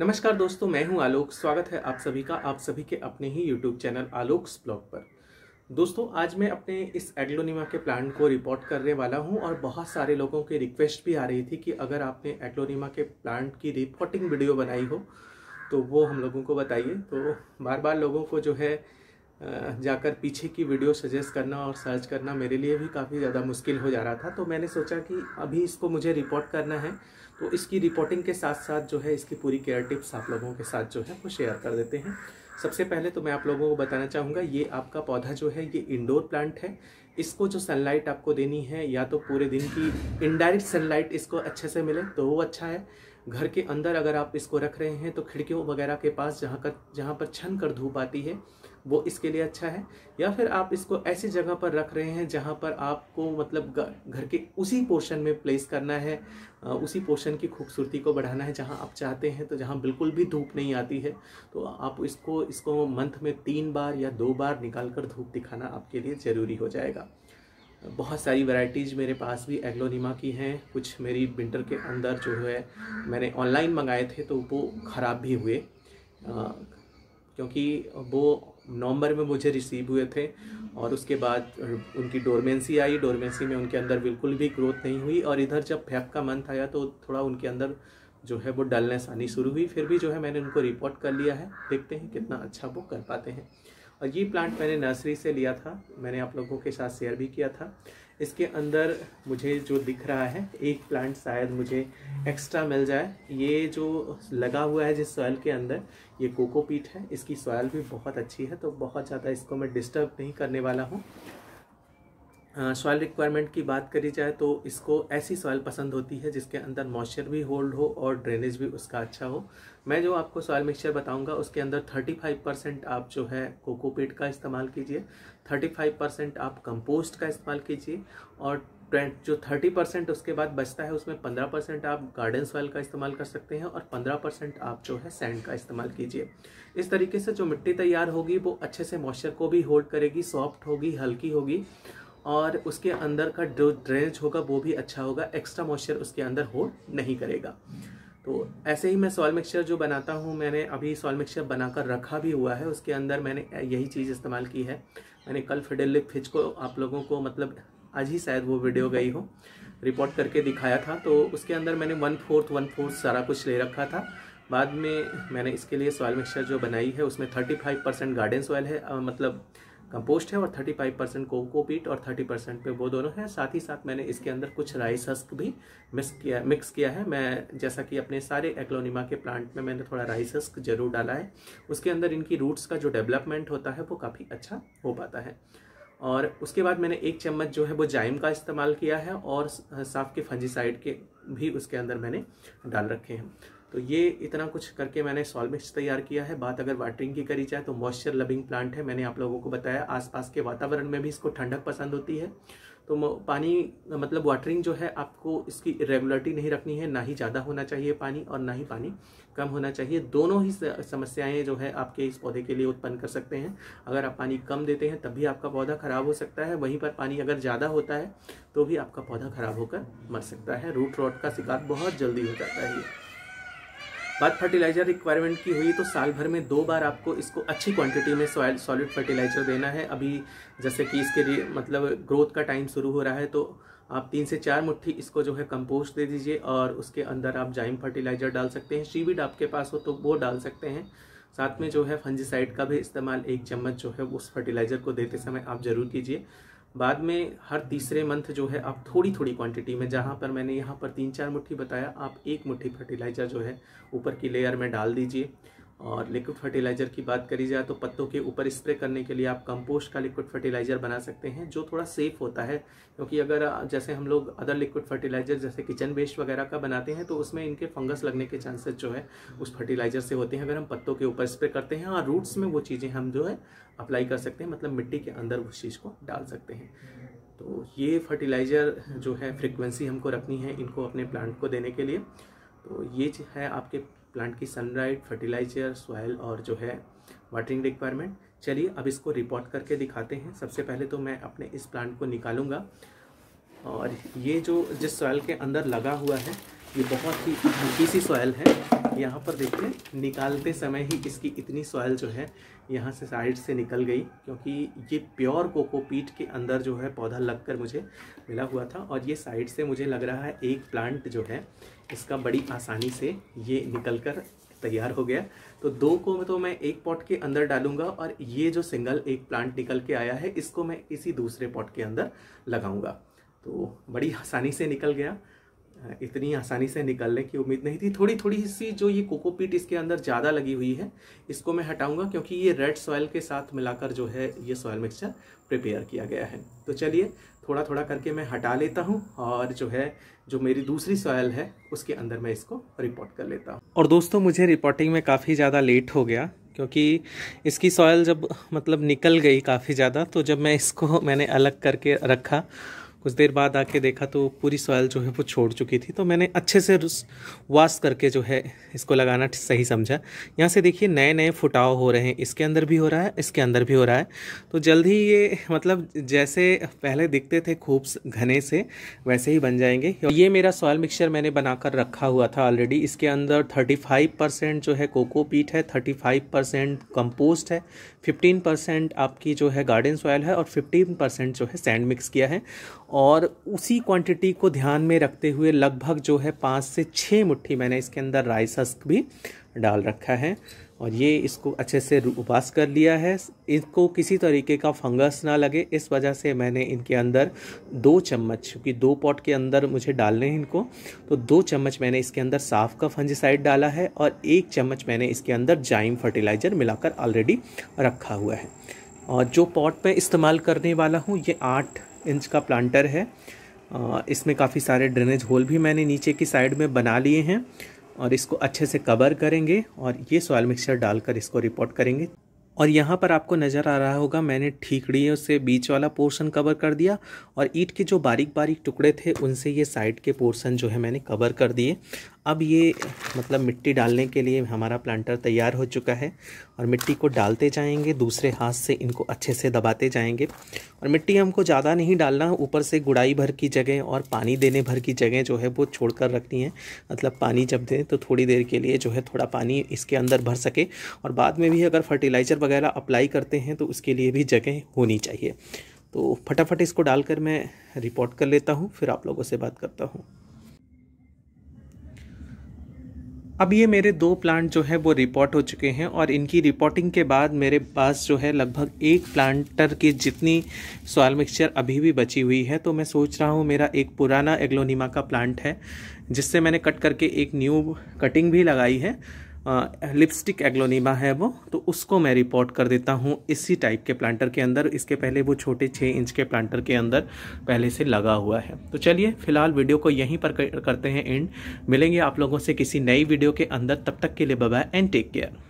नमस्कार दोस्तों मैं हूं आलोक स्वागत है आप सभी का आप सभी के अपने ही यूट्यूब चैनल आलोक्स ब्लॉग पर दोस्तों आज मैं अपने इस एग्लोनिमा के प्लांट को रिपोर्ट करने वाला हूं और बहुत सारे लोगों की रिक्वेस्ट भी आ रही थी कि अगर आपने एग्लोनिमा के प्लांट की रिपोर्टिंग वीडियो बनाई हो तो वो हम लोगों को बताइए तो बार बार लोगों को जो है जाकर पीछे की वीडियो सजेस्ट करना और सर्च करना मेरे लिए भी काफ़ी ज़्यादा मुश्किल हो जा रहा था तो मैंने सोचा कि अभी इसको मुझे रिपोर्ट करना है तो इसकी रिपोर्टिंग के साथ साथ जो है इसकी पूरी केयर टिप्स आप लोगों के साथ जो है वो शेयर कर देते हैं सबसे पहले तो मैं आप लोगों को बताना चाहूँगा ये आपका पौधा जो है ये इंडोर प्लांट है इसको जो सनलाइट आपको देनी है या तो पूरे दिन की इनडायरेक्ट सनलाइट इसको अच्छे से मिले तो वो अच्छा है घर के अंदर अगर आप इसको रख रहे हैं तो खिड़कियों वगैरह के पास जहाँ का जहाँ पर छन कर धूप आती है वो इसके लिए अच्छा है या फिर आप इसको ऐसी जगह पर रख रहे हैं जहाँ पर आपको मतलब घर के उसी पोर्शन में प्लेस करना है उसी पोर्शन की खूबसूरती को बढ़ाना है जहाँ आप चाहते हैं तो जहाँ बिल्कुल भी धूप नहीं आती है तो आप इसको इसको मंथ में तीन बार या दो बार निकाल कर धूप दिखाना आपके लिए ज़रूरी हो जाएगा बहुत सारी वैरायटीज़ मेरे पास भी एग्लोनीमा की हैं कुछ मेरी विंटर के अंदर जो है मैंने ऑनलाइन मंगाए थे तो वो ख़राब भी हुए आ, क्योंकि वो नवंबर में मुझे रिसीव हुए थे और उसके बाद उनकी डोरमेंसी आई डोरमेंसी में उनके अंदर बिल्कुल भी ग्रोथ नहीं हुई और इधर जब फैप का मंथ आया तो थोड़ा उनके अंदर जो है वो डलनेस आनी शुरू हुई फिर भी जो है मैंने उनको रिपोर्ट कर लिया है देखते हैं कितना अच्छा वो कर पाते हैं और ये प्लांट मैंने नर्सरी से लिया था मैंने आप लोगों के साथ शेयर भी किया था इसके अंदर मुझे जो दिख रहा है एक प्लांट शायद मुझे एक्स्ट्रा मिल जाए ये जो लगा हुआ है जिस सॉयल के अंदर ये कोकोपीट है इसकी सॉयल भी बहुत अच्छी है तो बहुत ज़्यादा इसको मैं डिस्टर्ब नहीं करने वाला हूँ सॉयल रिक्वायरमेंट की बात करी जाए तो इसको ऐसी सॉयल पसंद होती है जिसके अंदर मॉइस्चर भी होल्ड हो और ड्रेनेज भी उसका अच्छा हो मैं जो आपको सॉयल मिक्सचर बताऊंगा उसके अंदर 35 परसेंट आप जो है कोकोपीट का इस्तेमाल कीजिए 35 परसेंट आप कंपोस्ट का इस्तेमाल कीजिए और जो थर्टी परसेंट उसके बाद बचता है उसमें पंद्रह परसेंट आप गार्डन सॉयल का इस्तेमाल कर सकते हैं और पंद्रह परसेंट आप जो है सैंड का इस्तेमाल कीजिए इस तरीके से जो मिट्टी तैयार होगी वो अच्छे से मॉइस्चर को भी होल्ड करेगी सॉफ्ट होगी हल्की होगी और उसके अंदर का जो ड्रेनेज होगा वो भी अच्छा होगा एक्स्ट्रा मॉइस्चर उसके अंदर हो नहीं करेगा तो ऐसे ही मैं सॉल मिक्सचर जो बनाता हूँ मैंने अभी सॉल मिक्सचर बनाकर रखा भी हुआ है उसके अंदर मैंने यही चीज़ इस्तेमाल की है मैंने कल फिडेलिप फिच को आप लोगों को मतलब आज ही शायद वो वीडियो गई हो रिपोर्ट करके दिखाया था तो उसके अंदर मैंने वन फोर्थ वन फोर्थ सारा कुछ ले रखा था बाद में मैंने इसके लिए सॉयल मिक्सचर जो बनाई है उसमें thirty five percent garden soil है मतलब कंपोस्ट है और 35 परसेंट कोकोपीट और 30 परसेंट पे वो दोनों हैं साथ ही साथ मैंने इसके अंदर कुछ राइस हस्क भी मिक्स किया मिक्स किया है मैं जैसा कि अपने सारे एक्लोनिमा के प्लांट में मैंने थोड़ा राइस हस्क जरूर डाला है उसके अंदर इनकी रूट्स का जो डेवलपमेंट होता है वो काफ़ी अच्छा हो पाता है और उसके बाद मैंने एक चम्मच जो है वो जाइम का इस्तेमाल किया है और साफ के फंजीसाइड के भी उसके अंदर मैंने डाल रखे हैं तो ये इतना कुछ करके मैंने सॉलमिक्स तैयार किया है बात अगर वाटरिंग की करी जाए तो मॉइस्चर लविंग प्लांट है मैंने आप लोगों को बताया आसपास के वातावरण में भी इसको ठंडक पसंद होती है तो पानी मतलब वाटरिंग जो है आपको इसकी रेगुलरिटी नहीं रखनी है ना ही ज़्यादा होना चाहिए पानी और ना ही पानी कम होना चाहिए दोनों ही समस्याएं जो है आपके इस पौधे के लिए उत्पन्न कर सकते हैं अगर आप पानी कम देते हैं तब भी आपका पौधा खराब हो सकता है वहीं पर पानी अगर ज़्यादा होता है तो भी आपका पौधा खराब होकर मर सकता है रूट रॉट का शिकार बहुत जल्दी हो जाता है बात फर्टिलाइजर रिक्वायरमेंट की हुई तो साल भर में दो बार आपको इसको अच्छी क्वांटिटी में सॉयल सॉलिड फर्टिलाइजर देना है अभी जैसे कि इसके मतलब ग्रोथ का टाइम शुरू हो रहा है तो आप तीन से चार मुट्ठी इसको जो है कंपोस्ट दे दीजिए और उसके अंदर आप जाइम फर्टिलाइजर डाल सकते हैं शीविड आपके पास हो तो वो डाल सकते हैं साथ में जो है फंजीसाइड का भी इस्तेमाल एक चम्मच जो है उस फर्टिलाइजर को देते समय आप जरूर कीजिए बाद में हर तीसरे मंथ जो है आप थोड़ी थोड़ी क्वांटिटी में जहाँ पर मैंने यहाँ पर तीन चार मुट्ठी बताया आप एक मुट्ठी फर्टिलाइज़र जो है ऊपर की लेयर में डाल दीजिए और लिक्विड फर्टिलाइज़र की बात करी जाए तो पत्तों के ऊपर स्प्रे करने के लिए आप कंपोस्ट का लिक्विड फर्टिलाइज़र बना सकते हैं जो थोड़ा सेफ होता है क्योंकि अगर जैसे हम लोग अदर लिक्विड फर्टिलाइज़र जैसे किचन वेस्ट वगैरह का बनाते हैं तो उसमें इनके फंगस लगने के चांसेस जो है उस फर्टिलाइज़र से होते हैं अगर हम पत्तों के ऊपर स्प्रे करते हैं और रूट्स में वो चीज़ें हम जो है अप्लाई कर सकते हैं मतलब मिट्टी के अंदर उस चीज़ को डाल सकते हैं तो ये फर्टिलाइज़र जो है फ्रिक्वेंसी हमको रखनी है इनको अपने प्लांट को देने के लिए तो ये है आपके प्लांट की सनलाइट फर्टिलाइजर सॉयल और जो है वाटरिंग रिक्वायरमेंट चलिए अब इसको रिपोर्ट करके दिखाते हैं सबसे पहले तो मैं अपने इस प्लांट को निकालूंगा और ये जो जिस सॉयल के अंदर लगा हुआ है ये बहुत ही हल्की सी सॉयल है यहाँ पर देखिए निकालते समय ही इसकी इतनी सॉयल जो है यहाँ से साइड से निकल गई क्योंकि ये प्योर कोकोपीट के अंदर जो है पौधा लगकर मुझे मिला हुआ था और ये साइड से मुझे लग रहा है एक प्लांट जो है इसका बड़ी आसानी से ये निकल कर तैयार हो गया तो दो को मैं तो मैं एक पॉट के अंदर डालूंगा और ये जो सिंगल एक प्लांट निकल के आया है इसको मैं इसी दूसरे पॉट के अंदर लगाऊंगा तो बड़ी आसानी से निकल गया इतनी आसानी से निकलने की उम्मीद नहीं थी थोड़ी थोड़ी सी जो ये कोकोपीट इसके अंदर ज़्यादा लगी हुई है इसको मैं हटाऊंगा क्योंकि ये रेड सॉयल के साथ मिलाकर जो है ये सॉयल मिक्सचर प्रिपेयर किया गया है तो चलिए थोड़ा थोड़ा करके मैं हटा लेता हूँ और जो है जो मेरी दूसरी सॉयल है उसके अंदर मैं इसको रिपोर्ट कर लेता हूँ और दोस्तों मुझे रिपोर्टिंग में काफ़ी ज़्यादा लेट हो गया क्योंकि इसकी सॉयल जब मतलब निकल गई काफ़ी ज़्यादा तो जब मैं इसको मैंने अलग करके रखा कुछ देर बाद आके देखा तो पूरी सॉयल जो है वो छोड़ चुकी थी तो मैंने अच्छे से वॉश करके जो है इसको लगाना सही समझा यहाँ से देखिए नए नए फुटाव हो रहे हैं इसके अंदर भी हो रहा है इसके अंदर भी हो रहा है तो जल्द ही ये मतलब जैसे पहले दिखते थे खूब घने से वैसे ही बन जाएंगे ये मेरा सॉयल मिक्सचर मैंने बनाकर रखा हुआ था ऑलरेडी इसके अंदर थर्टी परसेंट जो है कोको पीट है थर्टी परसेंट कंपोस्ट है फिफ्टीन परसेंट आपकी जो है गार्डन सॉयल है और फिफ्टीन परसेंट जो है सैंड मिक्स किया है और उसी क्वांटिटी को ध्यान में रखते हुए लगभग जो है पाँच से छः मुट्ठी मैंने इसके अंदर राइस हस्क भी डाल रखा है और ये इसको अच्छे से उपास कर लिया है इसको किसी तरीके का फंगस ना लगे इस वजह से मैंने इनके अंदर दो चम्मच क्योंकि दो पॉट के अंदर मुझे डालने हैं इनको तो दो चम्मच मैंने इसके अंदर साफ का फंजिसाइड डाला है और एक चम्मच मैंने इसके अंदर जाइम फर्टिलाइज़र मिलाकर ऑलरेडी रखा हुआ है और जो पॉट मैं इस्तेमाल करने वाला हूँ ये आठ इंच का प्लांटर है इसमें काफ़ी सारे ड्रेनेज होल भी मैंने नीचे की साइड में बना लिए हैं और इसको अच्छे से कवर करेंगे और ये सॉयल मिक्सचर डालकर इसको रिपोर्ट करेंगे और यहाँ पर आपको नज़र आ रहा होगा मैंने ठीकड़ियों से बीच वाला पोर्शन कवर कर दिया और ईट के जो बारीक बारीक टुकड़े थे उनसे ये साइड के पोर्शन जो है मैंने कवर कर दिए अब ये मतलब मिट्टी डालने के लिए हमारा प्लांटर तैयार हो चुका है और मिट्टी को डालते जाएंगे दूसरे हाथ से इनको अच्छे से दबाते जाएंगे और मिट्टी हमको ज़्यादा नहीं डालना ऊपर से गुड़ाई भर की जगह और पानी देने भर की जगह जो है वो छोड़ कर रखनी है मतलब पानी जब दें तो थोड़ी देर के लिए जो है थोड़ा पानी इसके अंदर भर सके और बाद में भी अगर फर्टिलाइज़र वगैरह अप्लाई करते हैं तो उसके लिए भी जगह होनी चाहिए तो फटाफट इसको डालकर मैं रिपोर्ट कर लेता हूँ फिर आप लोगों से बात करता हूँ अब ये मेरे दो प्लांट जो है वो रिपोर्ट हो चुके हैं और इनकी रिपोर्टिंग के बाद मेरे पास जो है लगभग एक प्लांटर की जितनी सॉयल मिक्सचर अभी भी बची हुई है तो मैं सोच रहा हूँ मेरा एक पुराना एग्लोनीमा का प्लांट है जिससे मैंने कट करके एक न्यू कटिंग भी लगाई है लिपस्टिक एग्लोनीमा है वो तो उसको मैं रिपोर्ट कर देता हूँ इसी टाइप के प्लांटर के अंदर इसके पहले वो छोटे छः इंच के प्लांटर के अंदर पहले से लगा हुआ है तो चलिए फिलहाल वीडियो को यहीं पर करते हैं एंड मिलेंगे आप लोगों से किसी नई वीडियो के अंदर तब तक के लिए बबा एंड टेक केयर